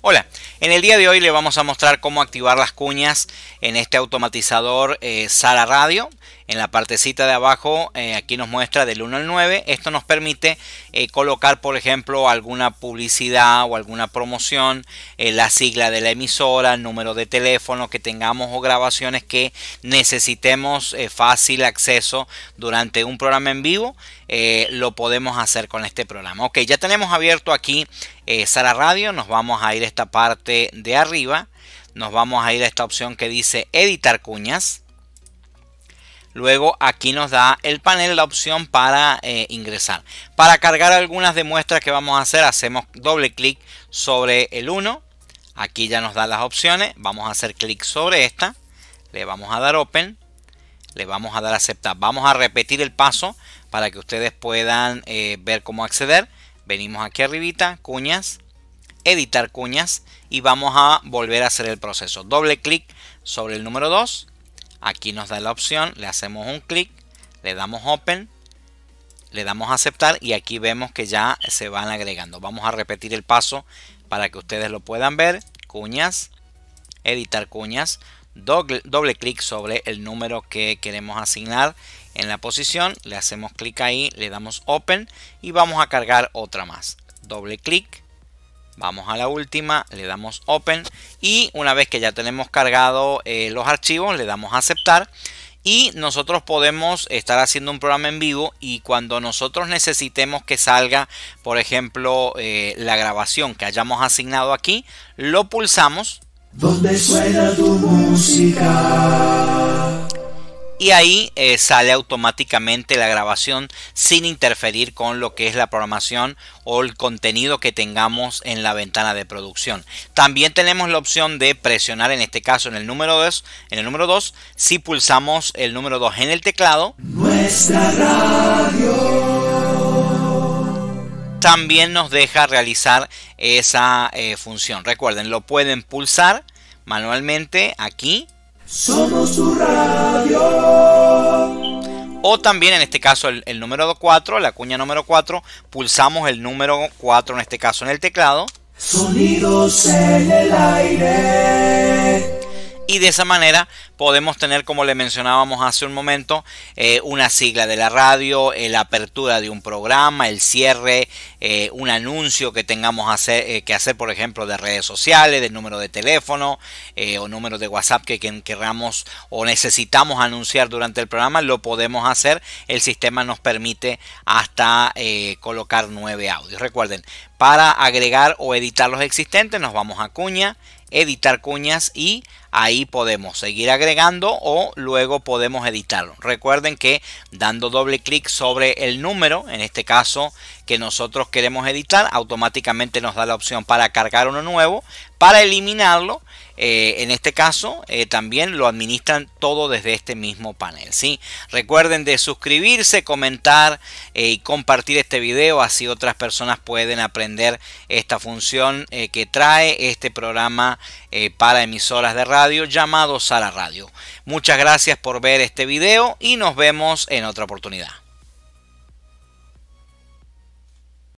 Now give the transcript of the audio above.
Hola, en el día de hoy le vamos a mostrar cómo activar las cuñas en este automatizador eh, Sara Radio. En la partecita de abajo eh, aquí nos muestra del 1 al 9. Esto nos permite eh, colocar por ejemplo alguna publicidad o alguna promoción, la sigla de la emisora, el número de teléfono que tengamos o grabaciones que necesitemos fácil acceso durante un programa en vivo. lo podemos hacer con este programa. Ok, ya tenemos abierto aquí Sara Radio. Nos vamos a ir a esta parte de arriba. Nos vamos a ir a esta opción que dice editar cuñas. Luego aquí nos da el panel la opción para eh, ingresar. Para cargar algunas demuestras que vamos a hacer, hacemos doble clic sobre el 1. Aquí ya nos da las opciones. Vamos a hacer clic sobre esta. Le vamos a dar Open. Le vamos a dar Aceptar. Vamos a repetir el paso para que ustedes puedan eh, ver cómo acceder. Venimos aquí arribita, cuñas editar cuñas y vamos a volver a hacer el proceso. Doble clic sobre el número 2. Aquí nos da la opción, le hacemos un clic, le damos Open, le damos Aceptar y aquí vemos que ya se van agregando. Vamos a repetir el paso para que ustedes lo puedan ver. Cuñas, editar cuñas, doble, doble clic sobre el número que queremos asignar en la posición. Le hacemos clic ahí, le damos Open y vamos a cargar otra más. Doble clic Vamos a la última, le damos Open y una vez que ya tenemos cargado eh, los archivos le damos a aceptar y nosotros podemos estar haciendo un programa en vivo y cuando nosotros necesitemos que salga, por ejemplo, eh, la grabación que hayamos asignado aquí, lo pulsamos. ¿Dónde suena tu música? y ahí eh, sale automáticamente la grabación sin interferir con lo que es la programación o el contenido que tengamos en la ventana de producción. También tenemos la opción de presionar en este caso en el número 2, en el número 2, si pulsamos el número 2 en el teclado. también nos deja realizar esa eh, función. Recuerden, lo pueden pulsar manualmente aquí somos su radio. O también en este caso el, número 4, la cuña número 4, pulsamos el número 4 en este caso en el teclado. Sonidos en el aire y de esa manera podemos tener, como le mencionábamos hace un momento, eh, una sigla de la radio, eh, la apertura de un programa, el cierre, eh, un anuncio que tengamos hacer, que hacer, por ejemplo, de redes sociales, del número de teléfono o número de WhatsApp que, que querramos o necesitamos anunciar durante el programa, lo podemos hacer. El sistema nos permite hasta colocar nueve audios. Recuerden, para agregar o editar los existentes nos vamos a cuña editar cuñas y ahí podemos seguir agregando o luego podemos editarlo. Recuerden que dando doble clic sobre el número, en este caso que nosotros queremos editar, automáticamente nos da la opción para cargar uno nuevo para eliminarlo. Eh, en este caso eh, también lo administran todo desde este mismo panel. ¿sí? Recuerden de suscribirse, comentar eh, y compartir este video así otras personas pueden aprender esta función que trae este programa para emisoras de radio llamado Sala Radio. Muchas gracias por ver este video y nos vemos en otra oportunidad.